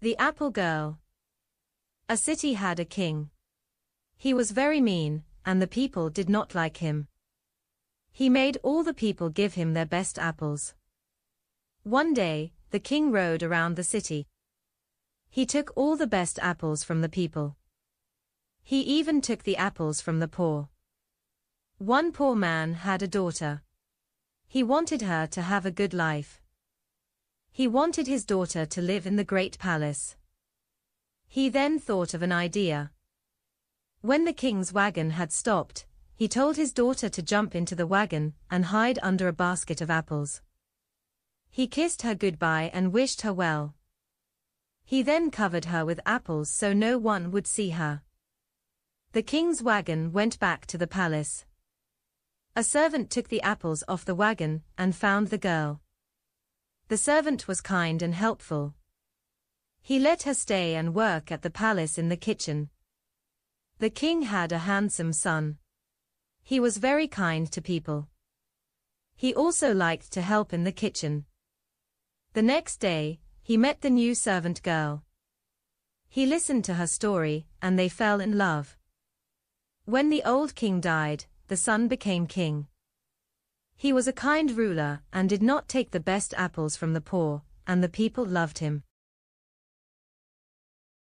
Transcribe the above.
The Apple Girl. A city had a king. He was very mean, and the people did not like him. He made all the people give him their best apples. One day, the king rode around the city. He took all the best apples from the people. He even took the apples from the poor. One poor man had a daughter. He wanted her to have a good life. He wanted his daughter to live in the great palace. He then thought of an idea. When the king's wagon had stopped, he told his daughter to jump into the wagon and hide under a basket of apples. He kissed her goodbye and wished her well. He then covered her with apples so no one would see her. The king's wagon went back to the palace. A servant took the apples off the wagon and found the girl. The servant was kind and helpful. He let her stay and work at the palace in the kitchen. The king had a handsome son. He was very kind to people. He also liked to help in the kitchen. The next day, he met the new servant girl. He listened to her story, and they fell in love. When the old king died, the son became king. He was a kind ruler and did not take the best apples from the poor, and the people loved him.